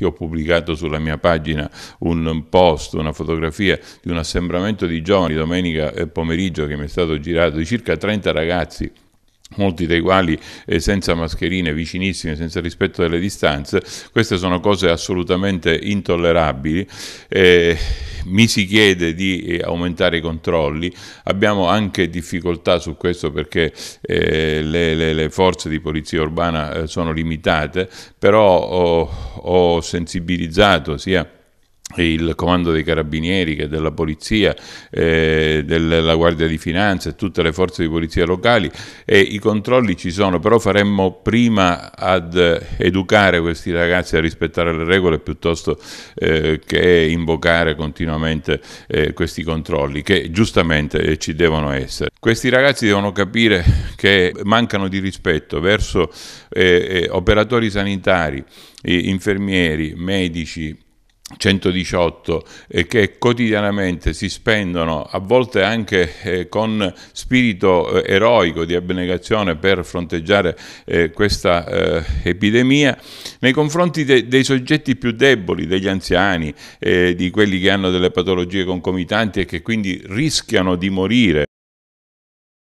Io ho pubblicato sulla mia pagina un post, una fotografia di un assembramento di giovani domenica eh, pomeriggio che mi è stato girato di circa 30 ragazzi molti dei quali eh, senza mascherine, vicinissime, senza rispetto delle distanze, queste sono cose assolutamente intollerabili. Eh, mi si chiede di eh, aumentare i controlli, abbiamo anche difficoltà su questo perché eh, le, le, le, forze di polizia urbana eh, sono limitate, però ho, ho sensibilizzato sia il comando dei carabinieri, che della polizia, eh, della guardia di finanza e tutte le forze di polizia locali e i controlli ci sono, però faremmo prima ad educare questi ragazzi a rispettare le regole piuttosto eh, che invocare continuamente eh, questi controlli che giustamente eh, ci devono essere. Questi ragazzi devono capire che mancano di rispetto verso eh, eh, operatori sanitari, infermieri, medici, 118 eh, che quotidianamente si spendono, a volte anche eh, con spirito eh, eroico di abnegazione per fronteggiare eh, questa eh, epidemia, nei confronti de dei soggetti più deboli, degli anziani, eh, di quelli che hanno delle patologie concomitanti e che quindi rischiano di morire.